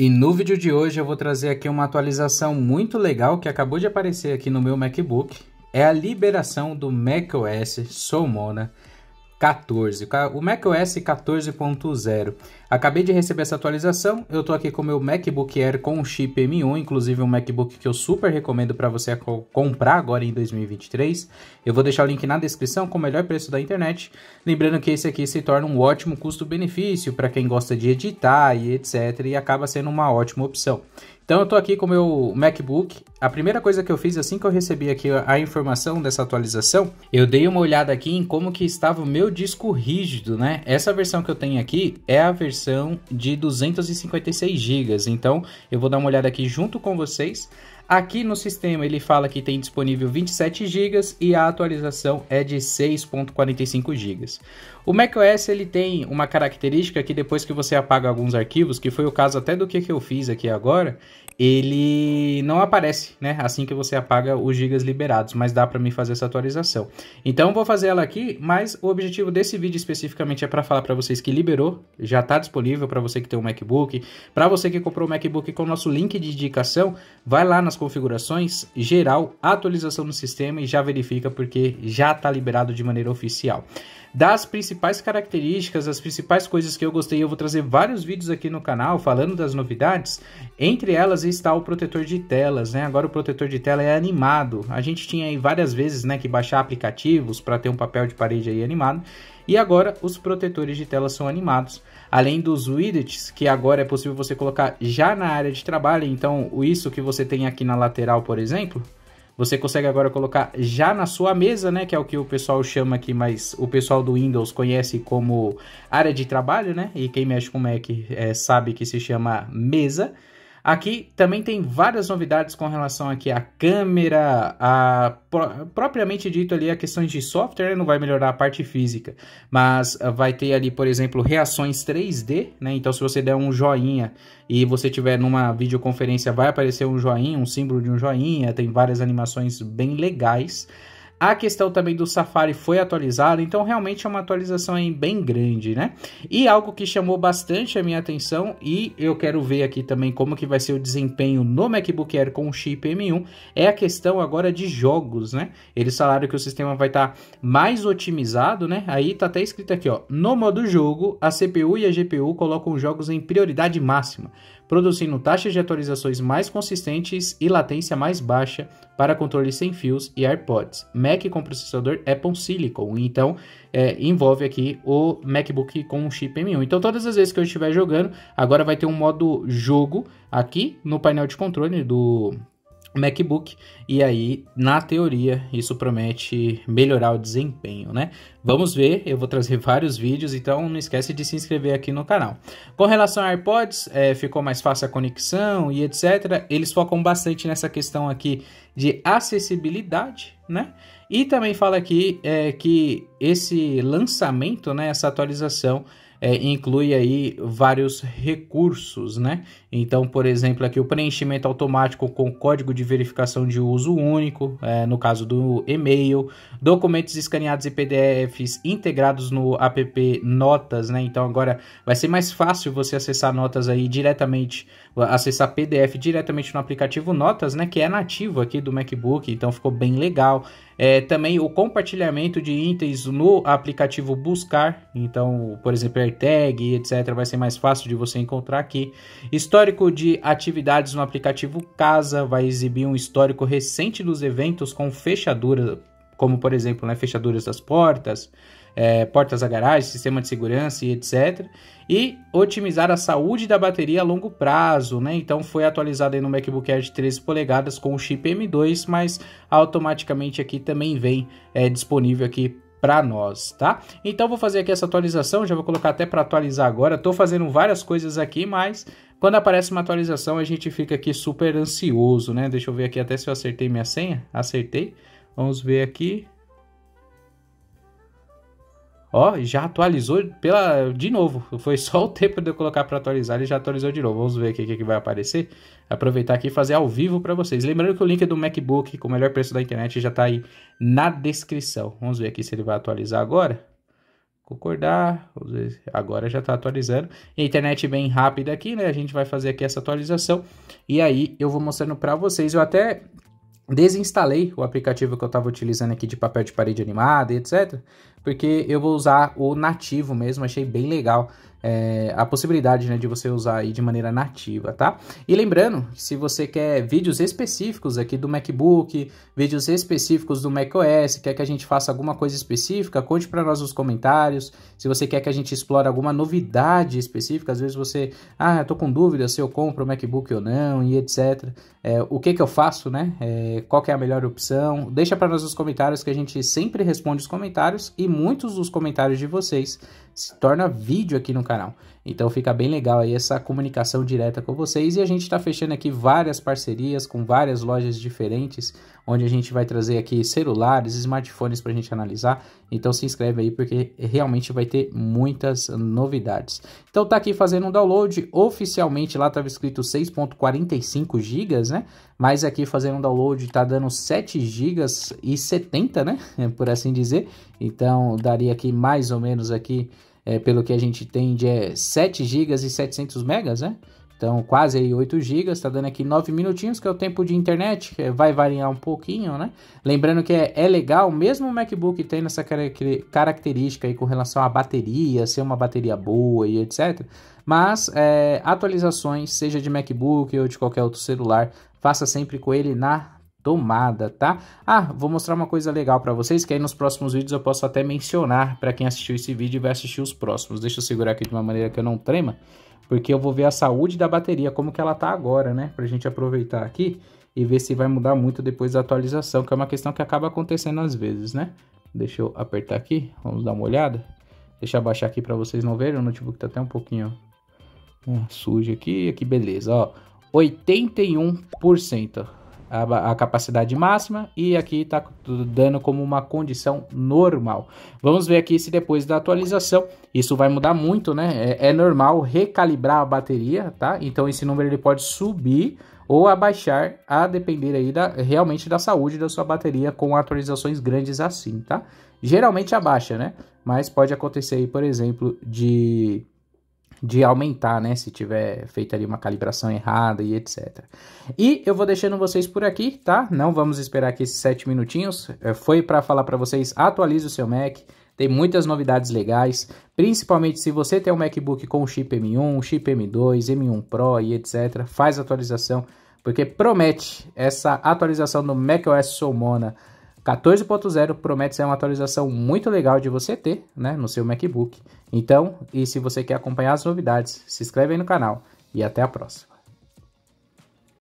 E no vídeo de hoje eu vou trazer aqui uma atualização muito legal que acabou de aparecer aqui no meu MacBook. É a liberação do macOS Solmona 14, o macOS 14.0. Acabei de receber essa atualização, eu estou aqui com o meu MacBook Air com chip M1, inclusive um MacBook que eu super recomendo para você comprar agora em 2023. Eu vou deixar o link na descrição com o melhor preço da internet, lembrando que esse aqui se torna um ótimo custo-benefício para quem gosta de editar e etc, e acaba sendo uma ótima opção. Então eu estou aqui com o meu MacBook. A primeira coisa que eu fiz assim que eu recebi aqui a informação dessa atualização, eu dei uma olhada aqui em como que estava o meu disco rígido, né? Essa versão que eu tenho aqui é a versão de 256 GB. Então eu vou dar uma olhada aqui junto com vocês. Aqui no sistema ele fala que tem disponível 27 GB e a atualização é de 6.45 GB. O macOS ele tem uma característica que depois que você apaga alguns arquivos, que foi o caso até do que, eu fiz aqui agora, ele não aparece, né? Assim que você apaga os gigas liberados, mas dá para mim fazer essa atualização. Então vou fazer ela aqui, mas o objetivo desse vídeo especificamente é para falar para vocês que liberou, já está disponível para você que tem um MacBook, para você que comprou o um MacBook com o nosso link de indicação, vai lá nas configurações, geral, atualização do sistema e já verifica porque já está liberado de maneira oficial das principais características, as principais coisas que eu gostei. Eu vou trazer vários vídeos aqui no canal falando das novidades. Entre elas está o protetor de telas, né? Agora o protetor de tela é animado. A gente tinha aí várias vezes, né, que baixar aplicativos para ter um papel de parede aí animado. E agora os protetores de tela são animados. Além dos widgets, que agora é possível você colocar já na área de trabalho, então isso que você tem aqui na lateral, por exemplo, você consegue agora colocar já na sua mesa, né? Que é o que o pessoal chama aqui, mas o pessoal do Windows conhece como área de trabalho, né? E quem mexe com Mac é, sabe que se chama mesa. Aqui também tem várias novidades com relação aqui à câmera, a propriamente dito ali a questões de software, né, não vai melhorar a parte física, mas ah, vai ter ali, por exemplo, reações 3D, né? Então se você der um joinha e você tiver numa videoconferência vai aparecer um joinha, um símbolo de um joinha, tem várias animações bem legais. A questão também do Safari foi atualizada, então realmente é uma atualização bem grande, né? E algo que chamou bastante a minha atenção e eu quero ver aqui também como que vai ser o desempenho no MacBook Air com o chip M1 é a questão agora de jogos, né? Eles falaram que o sistema vai estar tá mais otimizado, né? Aí tá até escrito aqui, ó, no modo jogo, a CPU e a GPU colocam os jogos em prioridade máxima produzindo taxas de atualizações mais consistentes e latência mais baixa para controles sem fios e AirPods. Mac com processador Apple Silicon, então é, envolve aqui o MacBook com um chip M1. Então todas as vezes que eu estiver jogando, agora vai ter um modo jogo aqui no painel de controle do MacBook e aí na teoria isso promete melhorar o desempenho, né? Vamos ver, eu vou trazer vários vídeos, então não esquece de se inscrever aqui no canal. Com relação a AirPods, é, ficou mais fácil a conexão e etc. Eles focam bastante nessa questão aqui de acessibilidade, né? E também fala aqui é, que esse lançamento, né, essa atualização é, inclui aí vários recursos, né? Então, por exemplo, aqui o preenchimento automático com código de verificação de uso único, é, no caso do e-mail, documentos escaneados e PDFs integrados no app Notas, né? Então agora vai ser mais fácil você acessar notas aí diretamente, acessar PDF diretamente no aplicativo Notas, né? Que é nativo aqui do MacBook, então ficou bem legal. É, também o compartilhamento de itens no aplicativo Buscar. Então, por exemplo, AirTag, etc. Vai ser mais fácil de você encontrar aqui. Histórico de atividades no aplicativo Casa. Vai exibir um histórico recente dos eventos com fechadura, como por exemplo, né, fechaduras das portas, é, portas a garagem, sistema de segurança e etc. E otimizar a saúde da bateria a longo prazo, né? Então foi atualizado no MacBook Air de 13 polegadas com o chip M2, mas automaticamente aqui também vem é, disponível aqui para nós, tá? Então vou fazer aqui essa atualização, já vou colocar até para atualizar agora. Estou fazendo várias coisas aqui, mas quando aparece uma atualização a gente fica aqui super ansioso, né? Deixa eu ver aqui até se eu acertei minha senha. Acertei. Vamos ver aqui. Ó, já atualizou pela de novo. Foi só o tempo de eu colocar para atualizar, ele já atualizou de novo. Vamos ver aqui o que vai aparecer. Aproveitar aqui e fazer ao vivo para vocês. Lembrando que o link do MacBook com o melhor preço da internet já está aí na descrição. Vamos ver aqui se ele vai atualizar agora. Concordar, agora já está atualizando. Internet bem rápida aqui, né? A gente vai fazer aqui essa atualização e aí eu vou mostrando para vocês. Eu até desinstalei o aplicativo que eu estava utilizando aqui de papel de parede animada e etc, porque eu vou usar o nativo mesmo, achei bem legal é, a possibilidade né, de você usar aí de maneira nativa, tá? E lembrando, se você quer vídeos específicos aqui do MacBook, vídeos específicos do macOS, quer que a gente faça alguma coisa específica, conte para nós nos comentários. Se você quer que a gente explore alguma novidade específica, às vezes você, ah, eu tô com dúvida se eu compro o MacBook ou não e etc. É, o que que eu faço, né? É, qual que é a melhor opção? Deixa para nós nos comentários que a gente sempre responde os comentários e muitos dos comentários de vocês se torna vídeo aqui no canal. Então fica bem legal aí essa comunicação direta com vocês e a gente está fechando aqui várias parcerias com várias lojas diferentes, onde a gente vai trazer aqui celulares, smartphones para a gente analisar. Então se inscreve aí porque realmente vai ter muitas novidades. Então tá aqui fazendo um download, oficialmente lá estava escrito 6.45 GB, né? Mas aqui fazendo um download tá dando 7 GB e 70, né? Por assim dizer. Então daria aqui mais ou menos aqui é, pelo que a gente tem de é 7 GB e 700 megas, né? Então, quase aí 8 GB, está dando aqui 9 minutinhos, que é o tempo de internet, que vai variar um pouquinho, né? Lembrando que é, é legal, mesmo o MacBook tem essa característica aí com relação à bateria, ser uma bateria boa e etc. Mas é, atualizações, seja de MacBook ou de qualquer outro celular, faça sempre com ele na tomada, tá? Ah, vou mostrar uma coisa legal para vocês, que aí nos próximos vídeos eu posso até mencionar para quem assistiu esse vídeo e vai assistir os próximos. Deixa eu segurar aqui de uma maneira que eu não trema, porque eu vou ver a saúde da bateria, como que ela tá agora, né? Pra gente aproveitar aqui e ver se vai mudar muito depois da atualização, que é uma questão que acaba acontecendo às vezes, né? Deixa eu apertar aqui, vamos dar uma olhada. Deixa eu abaixar aqui para vocês não verem, o notebook tá até um pouquinho ó, hum, sujo aqui, aqui beleza, ó. 81% a, a capacidade máxima e aqui está dando como uma condição normal. Vamos ver aqui se depois da atualização isso vai mudar muito, né? É, é normal recalibrar a bateria, tá? Então esse número ele pode subir ou abaixar a depender aí da, realmente da saúde da sua bateria com atualizações grandes assim, tá? Geralmente abaixa, né? Mas pode acontecer aí, por exemplo, de de aumentar, né? Se tiver feito ali uma calibração errada e etc. E eu vou deixando vocês por aqui, tá? Não vamos esperar aqui esses 7 minutinhos. É, foi para falar para vocês, atualize o seu Mac. Tem muitas novidades legais, principalmente se você tem um MacBook com chip M1, chip M2, M1 Pro e etc. Faz atualização, porque promete essa atualização do macOS Solmona 14.0 promete ser uma atualização muito legal de você ter né, no seu MacBook. Então, e se você quer acompanhar as novidades, se inscreve aí no canal e até a próxima.